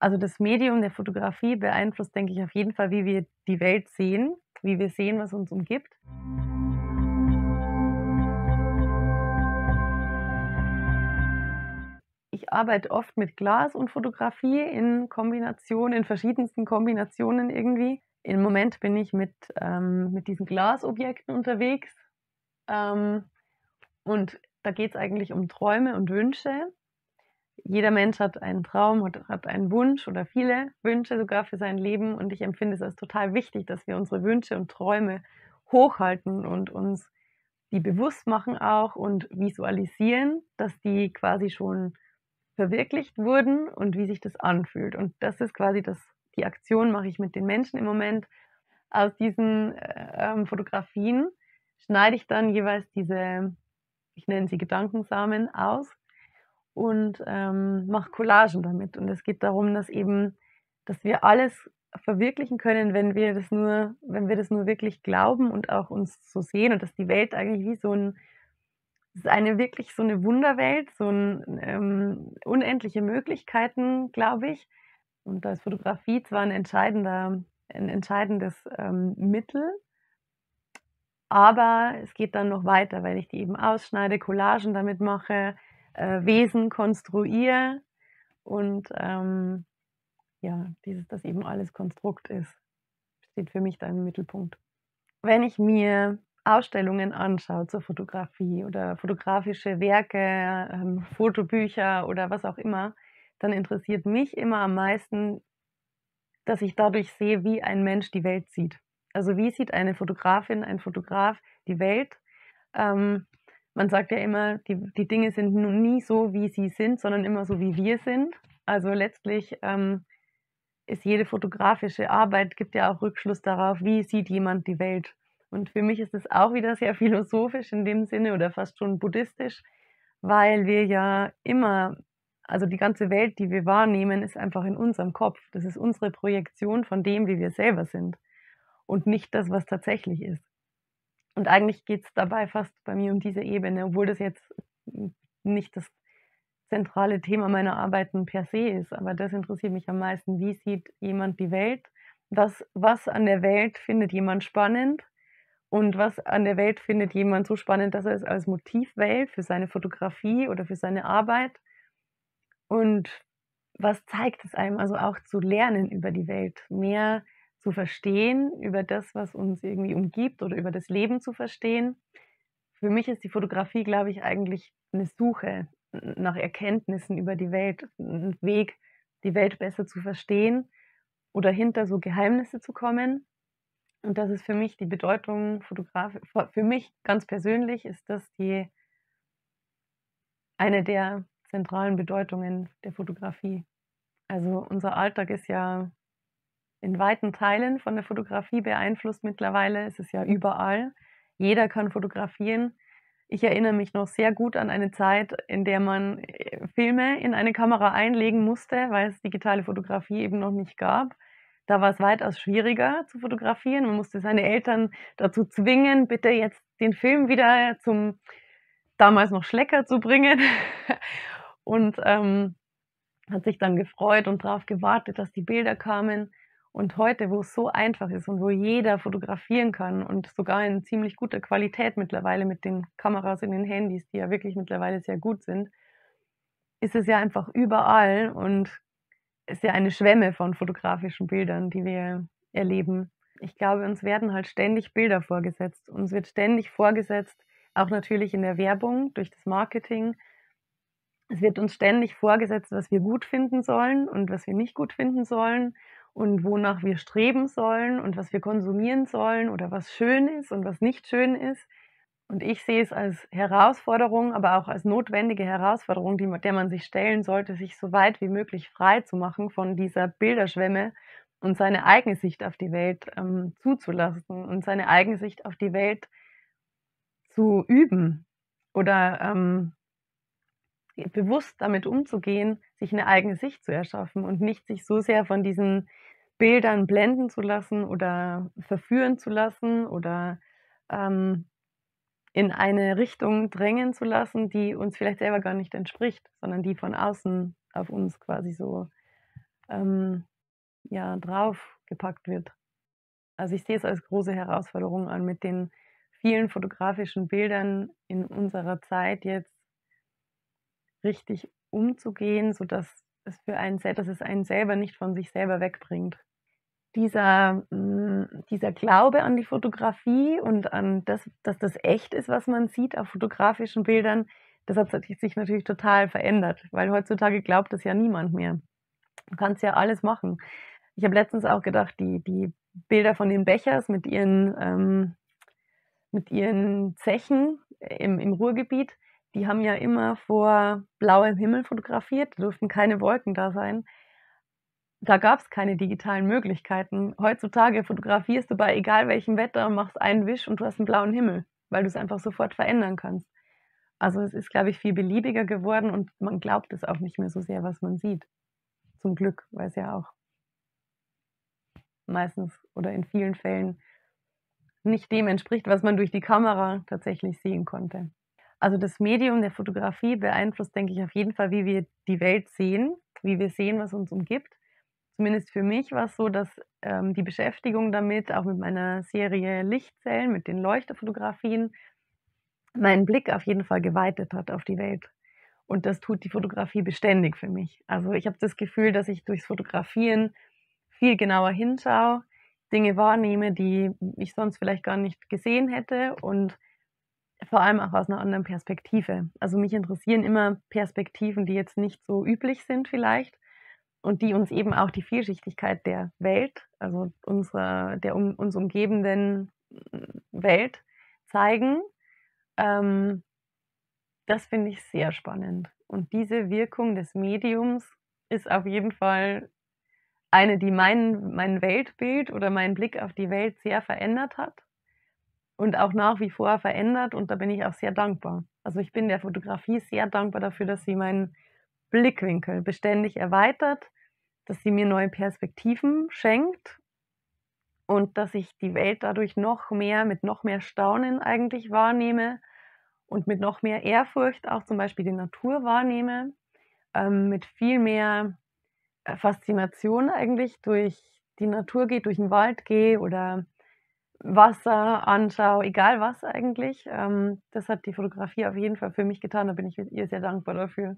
Also das Medium der Fotografie beeinflusst, denke ich, auf jeden Fall, wie wir die Welt sehen, wie wir sehen, was uns umgibt. Ich arbeite oft mit Glas und Fotografie in Kombination, in verschiedensten Kombinationen irgendwie. Im Moment bin ich mit, ähm, mit diesen Glasobjekten unterwegs. Ähm, und da geht es eigentlich um Träume und Wünsche jeder Mensch hat einen Traum, hat, hat einen Wunsch oder viele Wünsche sogar für sein Leben. Und ich empfinde es als total wichtig, dass wir unsere Wünsche und Träume hochhalten und uns die bewusst machen auch und visualisieren, dass die quasi schon verwirklicht wurden und wie sich das anfühlt. Und das ist quasi das, die Aktion mache ich mit den Menschen im Moment. Aus diesen äh, ähm, Fotografien schneide ich dann jeweils diese, ich nenne sie Gedankensamen aus und ähm, mache Collagen damit. Und es geht darum, dass eben, dass wir alles verwirklichen können, wenn wir das nur, wenn wir das nur wirklich glauben und auch uns so sehen und dass die Welt eigentlich wie so ein, es ist eine wirklich so eine Wunderwelt, so ein ähm, unendliche Möglichkeiten, glaube ich. Und da ist Fotografie zwar ein entscheidender, ein entscheidendes ähm, Mittel, aber es geht dann noch weiter, weil ich die eben ausschneide, Collagen damit mache, äh, Wesen konstruiere und ähm, ja, dieses, dass eben alles Konstrukt ist, steht für mich da im Mittelpunkt. Wenn ich mir Ausstellungen anschaue zur Fotografie oder fotografische Werke, ähm, Fotobücher oder was auch immer, dann interessiert mich immer am meisten, dass ich dadurch sehe, wie ein Mensch die Welt sieht. Also wie sieht eine Fotografin, ein Fotograf die Welt? Ähm, man sagt ja immer, die, die Dinge sind nun nie so, wie sie sind, sondern immer so, wie wir sind. Also letztlich ähm, ist jede fotografische Arbeit, gibt ja auch Rückschluss darauf, wie sieht jemand die Welt. Und für mich ist es auch wieder sehr philosophisch in dem Sinne oder fast schon buddhistisch, weil wir ja immer, also die ganze Welt, die wir wahrnehmen, ist einfach in unserem Kopf. Das ist unsere Projektion von dem, wie wir selber sind und nicht das, was tatsächlich ist. Und eigentlich geht es dabei fast bei mir um diese Ebene, obwohl das jetzt nicht das zentrale Thema meiner Arbeiten per se ist. Aber das interessiert mich am meisten. Wie sieht jemand die Welt? Was, was an der Welt findet jemand spannend? Und was an der Welt findet jemand so spannend, dass er es als Motiv wählt für seine Fotografie oder für seine Arbeit? Und was zeigt es einem? Also auch zu lernen über die Welt, mehr zu verstehen, über das, was uns irgendwie umgibt oder über das Leben zu verstehen. Für mich ist die Fotografie, glaube ich, eigentlich eine Suche nach Erkenntnissen über die Welt, ein Weg, die Welt besser zu verstehen oder hinter so Geheimnisse zu kommen. Und das ist für mich die Bedeutung Fotografie. Für mich ganz persönlich ist das die eine der zentralen Bedeutungen der Fotografie. Also unser Alltag ist ja in weiten Teilen von der Fotografie beeinflusst mittlerweile. Es ist ja überall. Jeder kann fotografieren. Ich erinnere mich noch sehr gut an eine Zeit, in der man äh, Filme in eine Kamera einlegen musste, weil es digitale Fotografie eben noch nicht gab. Da war es weitaus schwieriger zu fotografieren. Man musste seine Eltern dazu zwingen, bitte jetzt den Film wieder zum damals noch Schlecker zu bringen. Und ähm, hat sich dann gefreut und darauf gewartet, dass die Bilder kamen. Und heute, wo es so einfach ist und wo jeder fotografieren kann und sogar in ziemlich guter Qualität mittlerweile mit den Kameras und den Handys, die ja wirklich mittlerweile sehr gut sind, ist es ja einfach überall und ist ja eine Schwemme von fotografischen Bildern, die wir erleben. Ich glaube, uns werden halt ständig Bilder vorgesetzt. Uns wird ständig vorgesetzt, auch natürlich in der Werbung, durch das Marketing. Es wird uns ständig vorgesetzt, was wir gut finden sollen und was wir nicht gut finden sollen und wonach wir streben sollen und was wir konsumieren sollen oder was schön ist und was nicht schön ist. Und ich sehe es als Herausforderung, aber auch als notwendige Herausforderung, die, der man sich stellen sollte, sich so weit wie möglich frei zu machen von dieser Bilderschwemme und seine eigene Sicht auf die Welt ähm, zuzulassen und seine eigene Sicht auf die Welt zu üben oder ähm, bewusst damit umzugehen, sich eine eigene Sicht zu erschaffen und nicht sich so sehr von diesen Bildern blenden zu lassen oder verführen zu lassen oder ähm, in eine Richtung drängen zu lassen, die uns vielleicht selber gar nicht entspricht, sondern die von außen auf uns quasi so ähm, ja, draufgepackt wird. Also ich sehe es als große Herausforderung an, mit den vielen fotografischen Bildern in unserer Zeit jetzt richtig umzugehen, sodass es für einen, dass es einen selber nicht von sich selber wegbringt. Dieser, mm, dieser Glaube an die Fotografie und an das, dass das echt ist, was man sieht auf fotografischen Bildern, das hat sich natürlich total verändert, weil heutzutage glaubt das ja niemand mehr. Du kannst ja alles machen. Ich habe letztens auch gedacht, die, die Bilder von den Bechers mit ihren, ähm, mit ihren Zechen im, im Ruhrgebiet, die haben ja immer vor blauem Himmel fotografiert, da durften keine Wolken da sein. Da gab es keine digitalen Möglichkeiten. Heutzutage fotografierst du bei egal welchem Wetter und machst einen Wisch und du hast einen blauen Himmel, weil du es einfach sofort verändern kannst. Also es ist, glaube ich, viel beliebiger geworden und man glaubt es auch nicht mehr so sehr, was man sieht. Zum Glück, weil es ja auch meistens oder in vielen Fällen nicht dem entspricht, was man durch die Kamera tatsächlich sehen konnte. Also das Medium der Fotografie beeinflusst, denke ich, auf jeden Fall, wie wir die Welt sehen, wie wir sehen, was uns umgibt. Zumindest für mich war es so, dass ähm, die Beschäftigung damit, auch mit meiner Serie Lichtzellen, mit den Leuchterfotografien, meinen Blick auf jeden Fall geweitet hat auf die Welt. Und das tut die Fotografie beständig für mich. Also ich habe das Gefühl, dass ich durchs Fotografieren viel genauer hinschaue, Dinge wahrnehme, die ich sonst vielleicht gar nicht gesehen hätte und vor allem auch aus einer anderen Perspektive. Also mich interessieren immer Perspektiven, die jetzt nicht so üblich sind vielleicht und die uns eben auch die Vielschichtigkeit der Welt, also unserer, der um, uns umgebenden Welt zeigen. Ähm, das finde ich sehr spannend. Und diese Wirkung des Mediums ist auf jeden Fall eine, die mein, mein Weltbild oder meinen Blick auf die Welt sehr verändert hat und auch nach wie vor verändert und da bin ich auch sehr dankbar. Also ich bin der Fotografie sehr dankbar dafür, dass sie meinen Blickwinkel beständig erweitert, dass sie mir neue Perspektiven schenkt und dass ich die Welt dadurch noch mehr mit noch mehr Staunen eigentlich wahrnehme und mit noch mehr Ehrfurcht auch zum Beispiel die Natur wahrnehme, ähm, mit viel mehr äh, Faszination eigentlich durch die Natur gehe, durch den Wald gehe oder Wasser anschaue, egal was eigentlich. Ähm, das hat die Fotografie auf jeden Fall für mich getan. Da bin ich ihr sehr dankbar dafür.